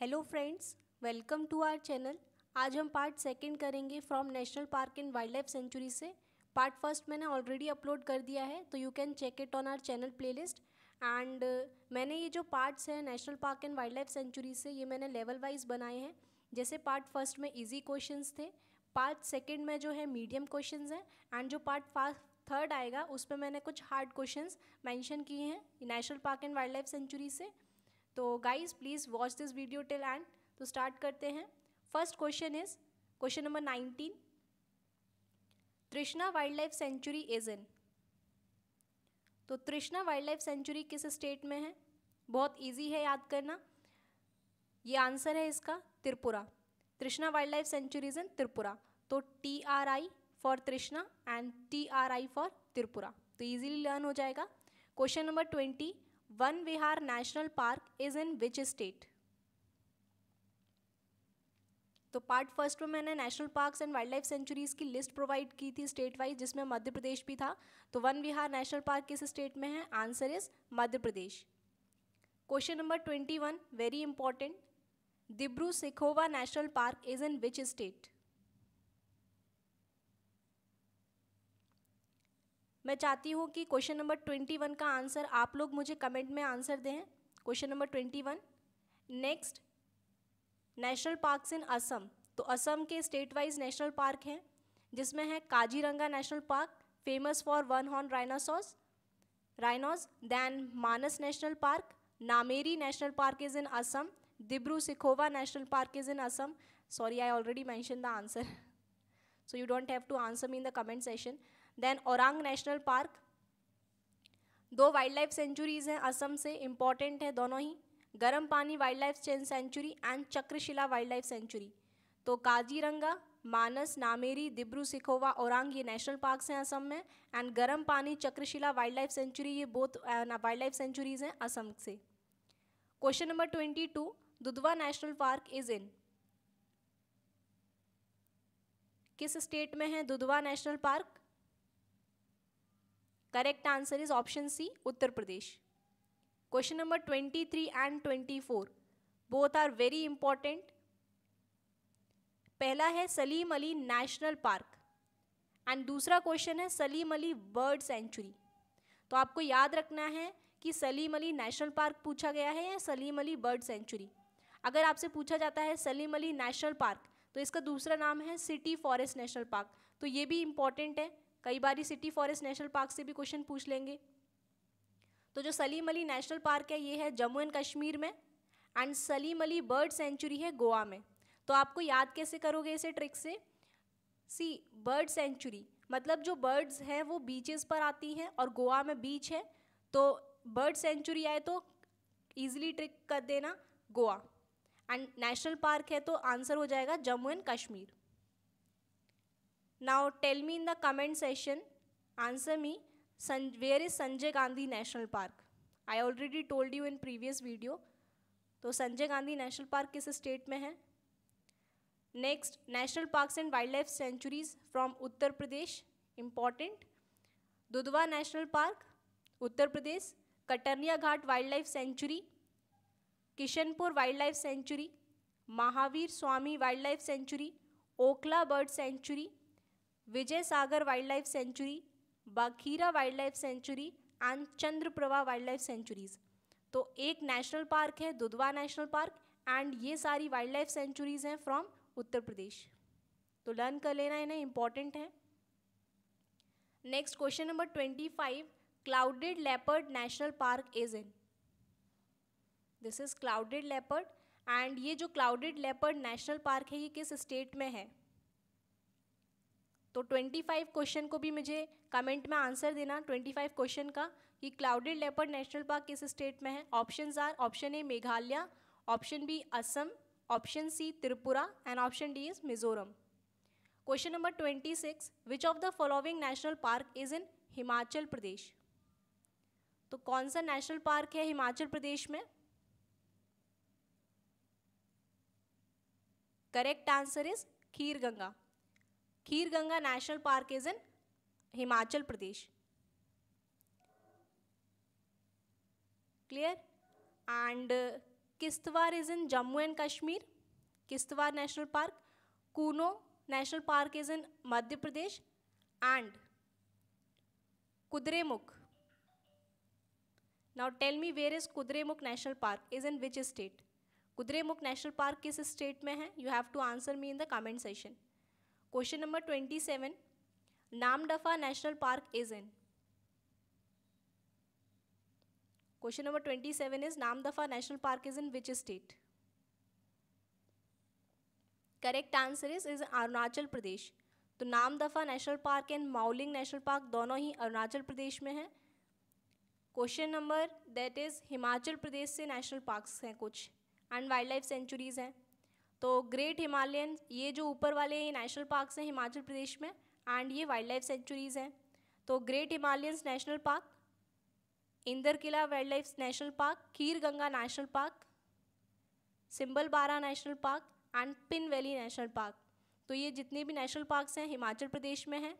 Hello friends welcome to our channel आज हम part second करेंगे from national park and wild life sanctuary से part first मैंने already upload कर दिया है तो you can check it on our channel playlist and मैंने ये जो पार्ट्स हैं national park and wild life sanctuary से ये मैंने लेवल वाइज बनाए हैं जैसे पार्ट फर्स्ट में ईजी क्वेश्चन थे पार्ट सेकेंड में जो है मीडियम क्वेश्चन हैं एंड जो पार्ट फास्ट थर्ड आएगा उस पर मैंने कुछ हार्ड क्वेश्चंस मेंशन किए हैं national park and wild life sanctuary से तो guys please watch this video till end तो स्टार्ट करते हैं first question is question number nineteen Trishna wild life sanctuary is in तो तृष्णा वाइल्ड लाइफ सेंचुरी किस state में है बहुत इजी है याद करना ये आंसर है इसका Tripura Trishna wild life sanctuary is in Tripura तो T R I for Trishna and T R I for Tripura तो इजीली लर्न हो जाएगा question number twenty Van Vihar national park is in which state तो पार्ट फर्स्ट में मैंने national parks and wild wildlife sanctuaries की list provide की थी स्टेट वाइज जिसमें मध्य प्रदेश भी था तो वन विहार नेशनल पार्क किस स्टेट में है answer is Madhya Pradesh question number twenty one very important Dibru Saikhowa national park is in which state मैं चाहती हूँ कि क्वेश्चन नंबर ट्वेंटी वन का आंसर आप लोग मुझे कमेंट में आंसर दें question number twenty one next national parks in Assam तो असम के स्टेट वाइज नेशनल पार्क हैं जिसमें है Kaziranga national park famous for one horn rhinoceros rhinos then Manas national park Nameri national park is in Assam Dibru Saikhowa national park is in Assam sorry I already mention the answer so you don't have to answer me in the comment session then Orang national park दो wildlife sanctuaries हैं असम से important है दोनों ही Garam Pani wild life sanctuary and Chakrashila wild life sanctuary तो काजीरंगा मानस नामेरी दिब्रू सिखोवा औरंग ये national parks हैं असम में and Garam Pani Chakrashila wild life sanctuary ये बोथ वाइल्ड लाइफ सेंचुरीज हैं असम से question number twenty two Dudhwa national park is in किस स्टेट में है Dudhwa national park correct answer is option C Uttar Pradesh question number twenty three and twenty four both are very important पहला है Salim Ali national park and दूसरा question है Salim Ali bird century तो आपको याद रखना है कि सलीम अली नेशनल पार्क पूछा गया है या सलीम अली बर्ड सेंचुरी अगर आपसे पूछा जाता है सलीम अली नेशनल पार्क तो इसका दूसरा नाम है सिटी फॉरेस्ट नेशनल पार्क तो ये भी इम्पॉर्टेंट है कई बार सिटी फॉरेस्ट नेशनल पार्क से भी क्वेश्चन पूछ लेंगे तो जो सलीम अली नेशनल पार्क है ये है जम्मू एंड कश्मीर में and Salim Ali bird sanctuary है गोवा में तो आपको याद कैसे करोगे इसे ट्रिक से सी बर्ड सेंचुरी मतलब जो बर्ड्स हैं वो बीचेस पर आती हैं और गोवा में बीच है तो बर्ड सेंचुरी आए तो ईजिली ट्रिक कर देना गोवा एंड नेशनल पार्क है तो आंसर हो जाएगा Jammu and Kashmir Now tell me in the comment session, answer me, San where is Sanjay Gandhi National Park? I already told you in previous video. तो Sanjay Gandhi national park किस state में है next national parks and wild life sanctuaries from Uttar Pradesh important Dudhwa national park Uttar Pradesh Katarniaghat wild life sanctuary Kishanpur wild life sanctuary Mahavir Swami wild life sanctuary Okhla bird sanctuary Vijay Sagar wild life sanctuary Bakhira wild life sanctuary and Chandraprabha wildlife sanctuaries तो एक national park है Dudhwa national park and ये सारी wildlife sanctuaries हैं from Uttar Pradesh तो learn कर लेना इन्हें इम्पॉर्टेंट है next question number twenty five clouded leopard national park is in this is clouded leopard and ये जो क्लाउडेड लेपर्ड नेशनल पार्क है ये किस स्टेट में है तो 25 क्वेश्चन को भी मुझे कमेंट में आंसर देना 25 क्वेश्चन का कि क्लाउडेड लेपर्ड नेशनल पार्क किस स्टेट में है option are option A Meghalaya option B Assam option C Tripura and option D is Mizoram question number 26 which of the following national park is in Himachal Pradesh तो कौन सा नेशनल पार्क है हिमाचल प्रदेश में correct answer is Kheer Ganga Kheer Ganga national park is in Himachal Pradesh clear and Kishtwar is in Jammu and Kashmir Kishtwar national park Kuno national park is in Madhya Pradesh and Kudremukh now tell me where is Kudremukh national park is in which state Kudremukh national park किस state में है you have to answer me in the comment session question number twenty seven Namdapha national park is in question number twenty seven is Namdapha national park is in which state correct answer is is Arunachal Pradesh तो Namdapha national park and Mouling national park दोनों ही अरुणाचल प्रदेश में हैं question number that is Himachal Pradesh से national parks हैं कुछ and wild wildlife sanctuaries हैं तो ग्रेट हिमालयन ये जो ऊपर वाले नेशनल पार्क्स हैं हिमाचल प्रदेश में एंड ये वाइल्ड लाइफ सेंचुरीज़ हैं तो great Himalayans national park Inderkilla wildlife national park Kheer Ganga national park Simbalbara national park and Pin valley national park तो ये जितने भी नेशनल पार्क्स हैं हिमाचल प्रदेश में हैं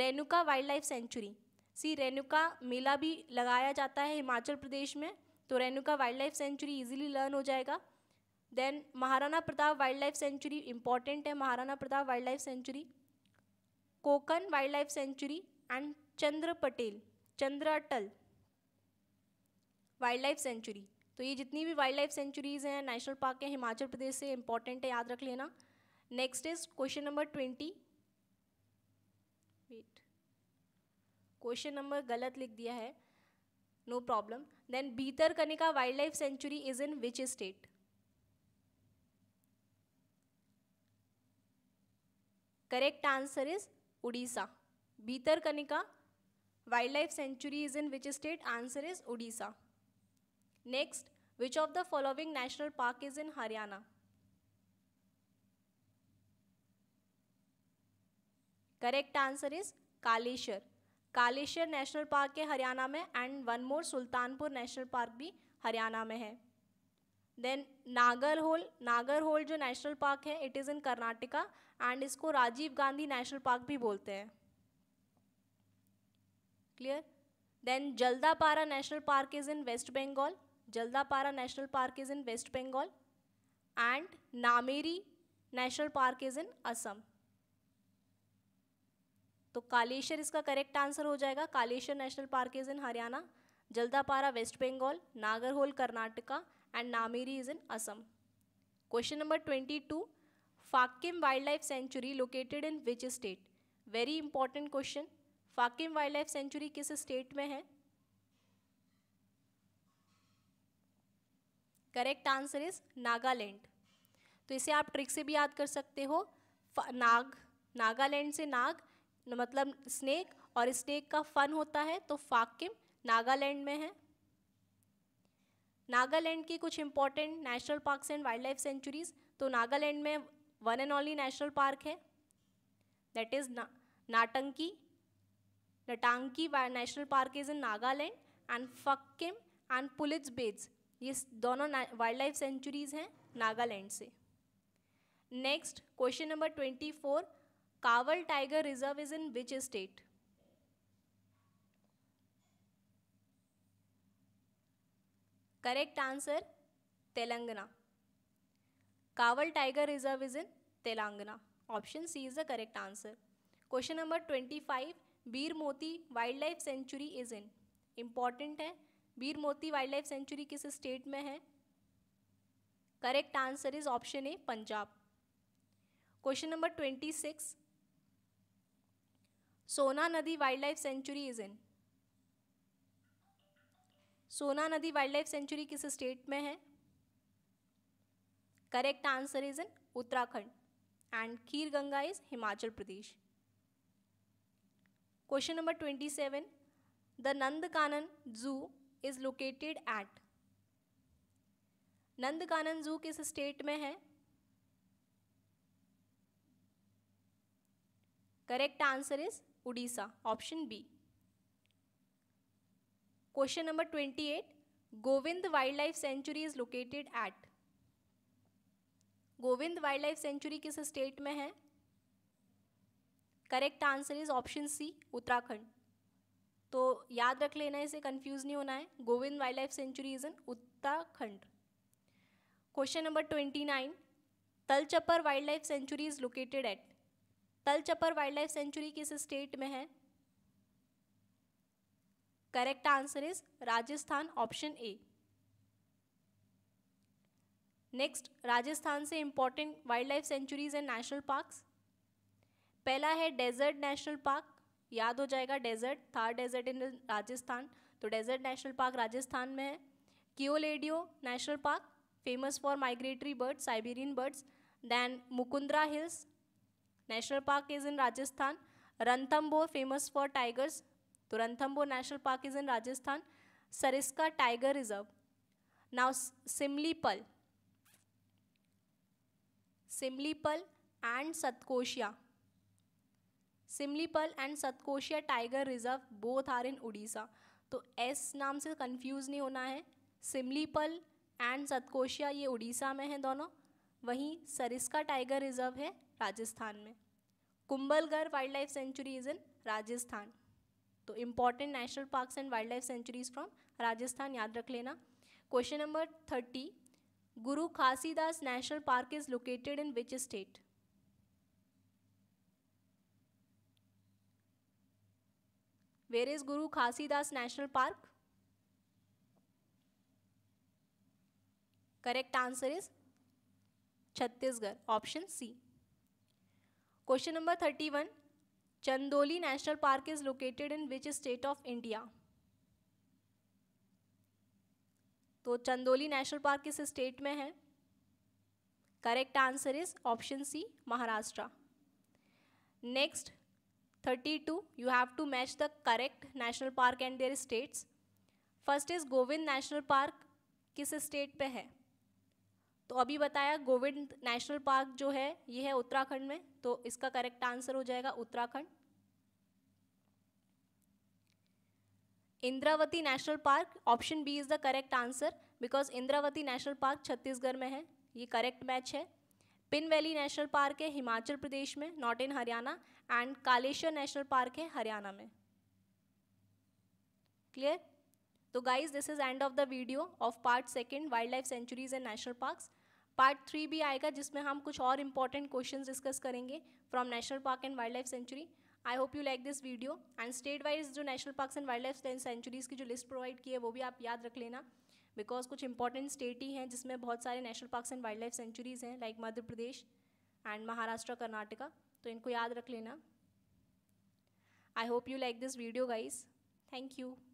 रेणुका वाइल्ड लाइफ सेंचुरी सी रेणुका मेला भी लगाया जाता है हिमाचल प्रदेश में तो Renuka wild life sanctuary easily learn हो जाएगा then Maharana Pratap wild life sanctuary important है Maharana Pratap wild life sanctuary Kokan wild life sanctuary and Chandra Patel Chandra Atal wild life sanctuary तो ये जितनी भी वाइल्ड लाइफ सेंचुरीज हैं नेशनल पार्क हैं हिमाचल प्रदेश से इंपॉर्टेंट है याद रख लेना next is question number twenty wait question number गलत लिख दिया है no problem then Bhitarkanika wild life sanctuary is in which state correct answer is Orissa Bhitarkanika wild life sanctuary is in which state answer is Orissa next which of the following national park is in Haryana correct answer is Kaleshwar Kaleshwar national park है हरियाणा में and one more Sultanpur national park भी हरियाणा में है then नागर whole Nagarhole जो national park है it is in Karnataka and इसको Rajiv Gandhi national park भी बोलते हैं clear then Jaldapara national park is in West Bengal Jaldapara national park is in West Bengal and Nameri national park is in Assam तो कालेश्वर इसका करेक्ट आंसर हो जाएगा Kaleshwar national park is in Haryana Jaldapara West Bengal Nagarhole Karnataka and Namiri is in Assam. Question number 22. Fakim Wildlife Sanctuary located in which state? Very important question. Fakim wild life sanctuary किस state में है correct answer is Nagaland तो इसे आप trick से भी याद कर सकते हो नाग नागालैंड से नाग मतलब स्नेक और स्नेक का फन होता है तो फाकिम नागालैंड में है नागालैंड के कुछ important national parks and wild life sanctuaries तो नागालैंड में one and only national park है दैट इज़ ना, Ntangki Ntangki national park is in Nagaland and Fakim and Puliebadze ये दोनों वाइल्ड लाइफ सेंचुरीज हैं नागालैंड से next question number twenty four Kawal tiger reserve is in which state correct answer Telangana Kawal tiger reserve is in Telangana option C is the correct answer question number twenty five Bir Moti wild life sanctuary is in important है Bir Moti wild life sanctuary किस state में है correct answer is option A Punjab question number twenty six Sona Nadi wild life sanctuary is in Sona Nadi wild life sanctuary किस state में है correct answer is in Uttarakhand and Khir Ganga is Himachal Pradesh question number twenty seven the Nandankanan zoo is located eight नंदकानन जू किस state में है correct answer is Orissa option B question twenty eight Govind wild life sanctuary is located at Govind wild life sanctuary किस state में है correct answer is option C Uttarakhand तो याद रख लेना इसे कंफ्यूज नहीं होना है Govind wild life sanctuary is in Uttarakhand question number twenty nine Talchhapar wild life sanctuary is located at Talchhapar wild life sanctuary किस स्टेट में है correct answer is Rajasthan option A next Rajasthan से important wild life sanctuaries and national parks पहला है desert national park याद हो जाएगा desert Thar desert in Rajasthan तो डेजर्ट नेशनल पार्क राजस्थान में है Keoladeo national park famous for migratory birds Siberian birds then Mukundra hills national park is in Rajasthan Ranthambore famous for tigers तो Ranthambore national park is in Rajasthan Sariska tiger reserve now Similipal Similipal and सतकोशिया Similipal and Satkosia tiger reserve both are in Orissa तो एस नाम से confuse नहीं होना है Similipal and सतकोशिया ये उड़ीसा में है दोनों वहीं सरिस्का टाइगर रिजर्व है राजस्थान में Kumbhalgarh wild life sanctuary is in Rajasthan तो important national parks and wild life sanctuaries from Rajasthan याद रख लेना question number thirty Guru Ghasidas national park is located in which state where is Guru Ghasidas national park correct answer is Chhattisgarh option C question number thirty one Chandoli National Park is located in which state of India? तो Chandoli national park किस state में है correct answer is option C Maharashtra next thirty two you have to match the correct national park and their states first is Govind national park किस state पे है तो अभी बताया गोविंद नेशनल पार्क जो है ये है उत्तराखंड में तो इसका करेक्ट आंसर हो जाएगा Uttarakhand Indravati national park option B is the correct answer because Indravati national park Chhattisgarh में है ये करेक्ट मैच है पिन वैली नेशनल पार्क है हिमाचल प्रदेश में not in Haryana and Kaleshwar national park है हरियाणा में क्लियर तो guys this is end of the video of part second wild life sanctuaries and national parks part three भी आएगा जिसमें हम कुछ और इम्पॉर्टेंट क्वेश्चन डिस्कस करेंगे from national park and wild life sanctuary I hope you like this video and state wise जो national park and wild life sanctuaries की जो लिस्ट प्रोवाइड की है वो भी आप याद रख लेना बिकॉज कुछ इंपॉर्टेंट स्टेट ही हैं जिसमें बहुत सारे national parks and wild life sanctuaries हैं लाइक मध्य प्रदेश एंड महाराष्ट्र कर्नाटका तो इनको याद रख लेना I hope you like this video guys thank you